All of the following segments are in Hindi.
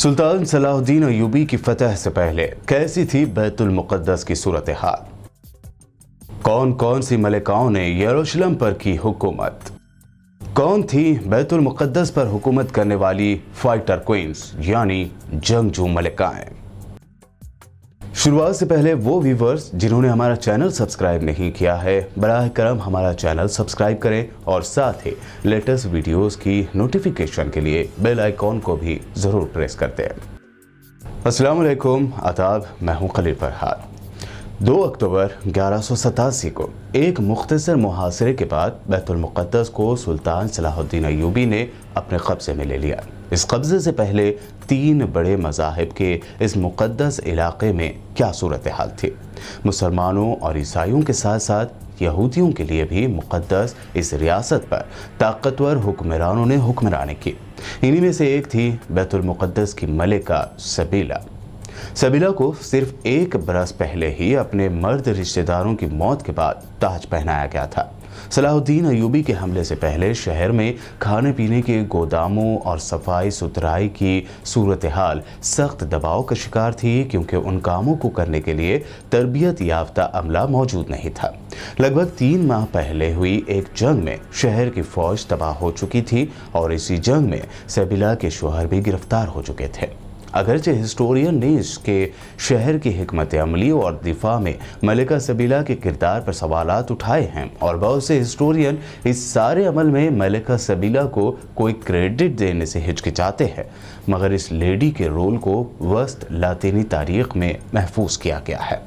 सुल्तान सलाहुद्दीन यूबी की फतह से पहले कैसी थी बैतुलमक़दस की सूरत हाल कौन कौन सी मलिकाओं ने यरूशलम पर की हुकूमत कौन थी बैतुलमक़दस पर हुकूमत करने वाली फाइटर क्वींस यानी जंगजू मलिकाएं शुरुआत से पहले वो व्यूवर्स जिन्होंने हमारा चैनल सब्सक्राइब नहीं किया है बरह करम हमारा चैनल सब्सक्राइब करें और साथ ही लेटेस्ट वीडियोस की नोटिफिकेशन के लिए बेल आइकॉन को भी ज़रूर प्रेस करते हैं असलम आताब मैं हूँ खलील फरहाद दो अक्टूबर ग्यारह को एक मुख्तर मुहासरे के बाद बैतुलमक़दस को सुल्तान सलाहुद्दीन अयूबी ने अपने कब्ज़े में ले लिया इस कब्ज़े से पहले तीन बड़े मजाहब के इस मुक़दस इलाके में क्या सूरत हाल थी मुसलमानों और ईसाइयों के साथ साथ यहूदियों के लिए भी मुक़दस इस रियासत पर ताकतवर हुक्मरानों ने हुक्मरानी की इन्हीं में से एक थी बैतुलमक़दस की मलिका सबीला सबीला को सिर्फ एक बरस पहले ही अपने मर्द रिश्तेदारों की मौत के बाद ताज पहनाया गया था सलाहुद्दीन अयूबी के हमले से पहले शहर में खाने पीने के गोदामों और सफाई सुथराई की सूरत हाल सख्त दबाव का शिकार थी क्योंकि उन कामों को करने के लिए तरबियत याफ्ता अमला मौजूद नहीं था लगभग तीन माह पहले हुई एक जंग में शहर की फौज तबाह हो चुकी थी और इसी जंग में सबिला के शोहर भी गिरफ्तार हो चुके थे अगरचे हिस्टोरियन ने इसके शहर की हमत अमली और दिफा में मलिका सबीला के किरदार पर सवाल उठाए हैं और बहुत से हिस्टोरियन इस सारे अमल में मलिका सबीला को कोई क्रेडिट देने से हिचकिचाते हैं मगर इस लेडी के रोल को वस्त लातनी तारीख में महफूज किया गया है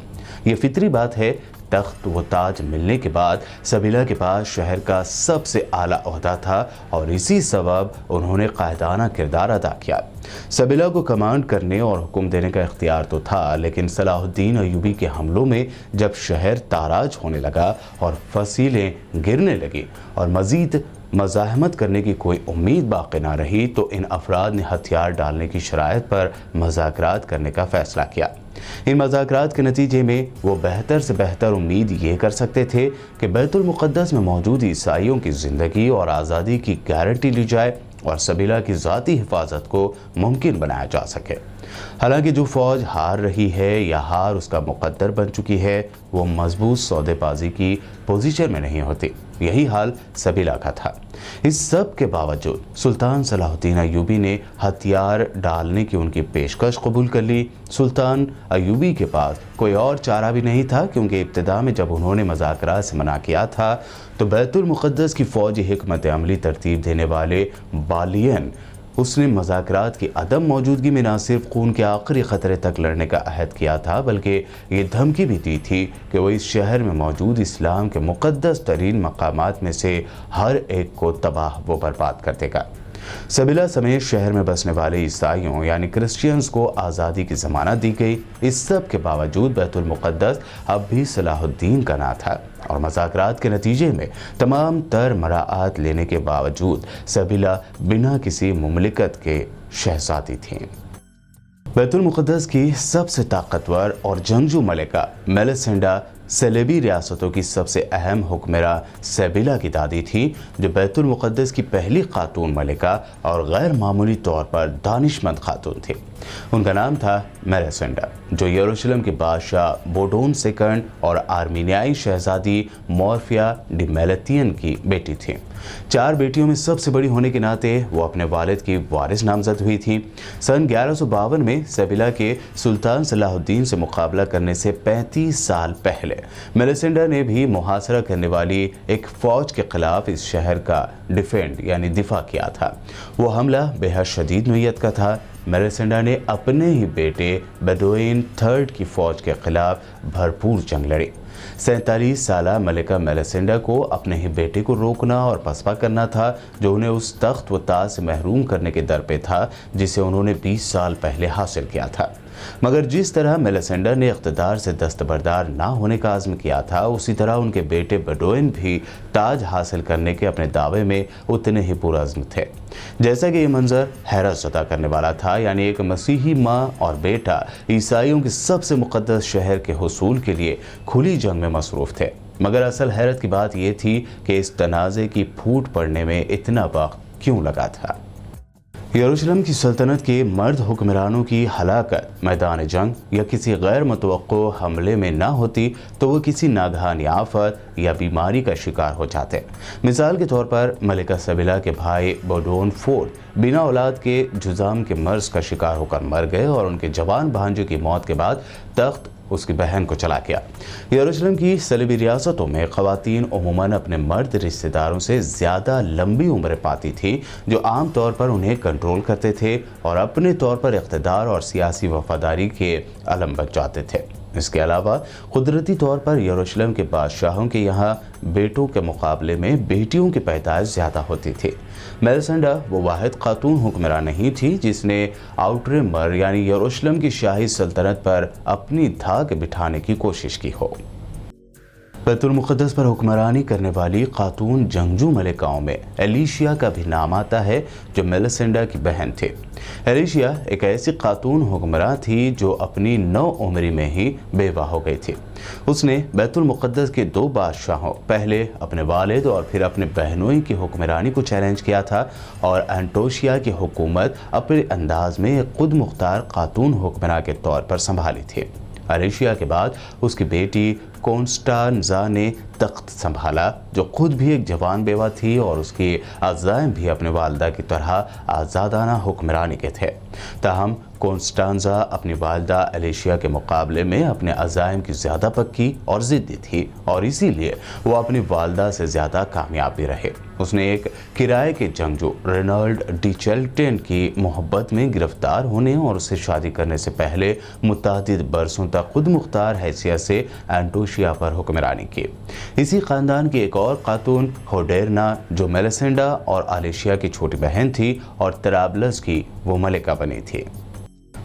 ये फितरी बात है तख्त व ताज मिलने के बाद सबीला के पास शहर का सबसे आला अहदा था और इसी सबब उन्होंने कायदाना किरदार अदा किया सबीला को कमांड करने और हुक्म देने का इख्तियार तो था लेकिन सलाहुद्दीन अयूबी के हमलों में जब शहर ताराज होने लगा और फसीलें गिरने लगी और मज़ीद मज़ाहमत करने की कोई उम्मीद बाकी ना रही तो इन अफराद ने हथियार डालने की शरात पर मजाक करने का फ़ैसला किया इन मजाक के नतीजे में वो बेहतर से बेहतर उम्मीद ये कर सकते थे कि बैतुलमक़दस में मौजूद ईसाइयों की ज़िंदगी और आज़ादी की गारंटी ली जाए और सबीला की ज़ाती हिफाजत को मुमकिन बनाया जा सके हालांकि जो फौज हार रही है या हार उसका मुकद्दर बन चुकी है वो मजबूत सौदेबाजी की पोजीशन में नहीं होती यही हाल सभी का था इस सब के बावजूद सुल्तान सलाहुद्दीन अयूबी ने हथियार डालने की उनकी पेशकश कबूल कर ली सुल्तान अयूबी के पास कोई और चारा भी नहीं था क्योंकि इब्तदा में जब उन्होंने मजाकरात से मना किया था तो बैतुलमक़दस की फ़ौज हमत अमली तरतीब देने वाले बालियन उसने मजाक की अदम मौजूदगी में न सिर्फ खून के आखिरी ख़तरे तक लड़ने का अहद किया था बल्कि ये धमकी भी दी थी कि वह इस शहर में मौजूद इस्लाम के मुक़दस तरीन मकाम में से हर एक को तबाह व बर्बाद कर देगा सबिला समेत शहर में बसने वाले ईसाइयों यानी क्रिश्चियंस को आज़ादी की जमानत दी गई इस सब के बावजूद बैतुलमक़दस अब भी सलाहुद्दीन का ना था और मजाक के नतीजे में तमाम तर मरात लेने के बावजूद सबिला बिना किसी ममलिकत के शहजादी थीं बैतुलमक़दस की सबसे ताकतवर और जंगजू मलिका मेलेसेंडा सलेबी रियासतों की सबसे अहम हुक्मरा सेबिला की दादी थी जो बैतुलमक़दस की पहली खातून मलिका और गैर मामूली तौर पर दानिशमंद खातून थी उनका नाम था मेरेसेंडा जो यरूशलेम के बादशाह बोडोन सेकंड और आर्मीनियाई शहजादी मोरफिया डी मेलतियन की बेटी थी चार बेटियों में सबसे बड़ी होने के नाते वो अपने वालिद की वारिस नामजद हुई थी सन ग्यारह में सेबिला के सुल्तान सलाहुद्दीन से मुकाबला करने से पैंतीस साल पहले है मेलिसेंडा ने भी मुहासरा करने वाली एक फौज के खिलाफ इस शहर का डिफेंड यानी दिफा किया था वो हमला बेहद शदीद नोयत का था मेलिसेंडा ने अपने ही बेटे बेडोइन थर्ड की फौज के खिलाफ भरपूर जंग लड़ी सैतालीस साल मलिका मेलिसेंडा को अपने ही बेटे को रोकना और पसपा करना था जो उन्हें उस तख्त व ताज से महरूम करने के दर पे था जिसे उन्होंने 20 साल पहले हासिल किया था मगर जिस तरह मेलेसेंडर ने इकतदार से दस्तबरदार ना होने का आज़म किया था उसी तरह उनके बेटे बडोइन भी ताज हासिल करने के अपने दावे में उतने ही पुरज़म थे जैसा कि यह मंज़र हैरत जदा करने वाला था यानी एक मसीही माँ और बेटा ईसाइयों के सबसे मुकदस शहर के हसूल के लिए खुली जंग में मसरूफ़ थे मगर असल हैरत की बात यह थी कि इस तनाज़े की फूट पड़ने में इतना वक्त क्यों लगा था यरूशलम की सल्तनत के मर्द हुक्मरानों की हलाकत मैदान जंग या किसी गैर मतवक हमले में ना होती तो वो किसी नागहानी आफत या बीमारी का शिकार हो जाते मिसाल के तौर पर मलिका सबिला के भाई बोडोन फोर्ड बिना औलाद के जुजाम के मर्ज का शिकार होकर मर गए और उनके जवान भांजे की मौत के बाद तख्त उसकी बहन को चला गया यरूशलेम की सलीबी रियासतों में खातन अमूमन अपने मर्द रिश्तेदारों से ज़्यादा लंबी उम्र पाती थी जो आम तौर पर उन्हें कंट्रोल करते थे और अपने तौर पर इकतदार और सियासी वफादारी के अलम बच जाते थे इसके अलावा कुदरती तौर पर यरूशलेम के बादशाहों के यहाँ बेटों के मुकाबले में बेटियों की पैदाइश ज़्यादा होती थी मेलसेंडा वो वाद खातून हुक्मरान नहीं थी जिसने आउटरेमर यानी यरूशलेम की शाही सल्तनत पर अपनी धाक बिठाने की कोशिश की हो बैतुलमुक़दस पर हुक्मरानी करने वाली खातून जंगजू गाँव में एलिशिया का भी नाम आता है जो मेलसेंडा की बहन थी एलिशिया एक ऐसी खातून हुक्मरान थी जो अपनी नौ उम्री में ही बेवा हो गई थी उसने बैतुलमुक़दस के दो बादशाहों पहले अपने वालद और फिर अपने बहनोई की हुक्मरानी को चैलेंज किया था और एंटोशिया की हुकूमत अपने अंदाज में खुद मुख्तार खातून हुक्मरान के तौर पर संभाली थी अरेशिया के बाद उसकी बेटी कॉन्स्टानजा ने तख्त संभाला जो खुद भी एक जवान बेवा थी और उसकी अजायम भी अपने वालदा की तरह आज़ादाना हुक्मरानी के थे ताहम कॉन्स्टांजा अपनी वालदा एलेशिया के मुकाबले में अपने अजायम की ज़्यादा पक्की और ज़िद्दी थी और इसीलिए वो अपनी वालदा से ज़्यादा कामयाब भी रहे उसने एक किराए के जंगजू रेनल्ड डिचेल्टेन की मोहब्बत में गिरफ्तार होने और उससे शादी करने से पहले मुतद बरसों तक खुद मुख्तार हैसियत से एंटोशिया पर हुक्मरानी की इसी ख़ानदान की एक और खातून होडेरना जो मेलेसेंडा और आलिशिया की छोटी बहन थी और तराबलस की वो मलिका बनी थी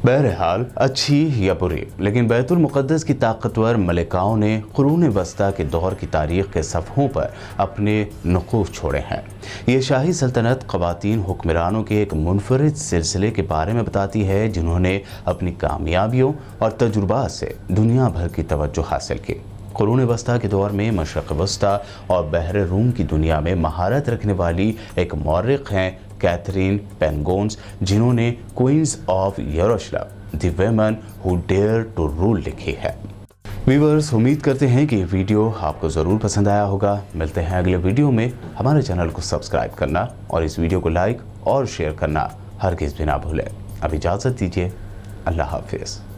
बहरहाल अच्छी या बुरी लेकिन बैतुल की ताकतवर मलिकाओं ने क़रून वस्ता के दौर की तारीख के सफ़ों पर अपने नकूफ छोड़े हैं ये शाही सल्तनत ख़वातीन हुक्मरानों के एक मुनफरद सिलसिले के बारे में बताती है जिन्होंने अपनी कामयाबियों और तजुर्बा से दुनिया भर की तवज्जो हासिल की कुरून वस्ता के दौर में मशरक़ वस्ता और बहर रूम की दुनिया में महारत रखने वाली एक मौरख हैं कैथरीन पेंगोन्स जिन्होंने queens of Jerusalem the women who dare to rule लिखी है व्यूवर्स उम्मीद करते हैं कि ये वीडियो आपको ज़रूर पसंद आया होगा मिलते हैं अगले वीडियो में हमारे चैनल को सब्सक्राइब करना और इस वीडियो को लाइक और शेयर करना हर किस भी ना भूलें अब इजाज़त दीजिए अल्लाह हाफिज़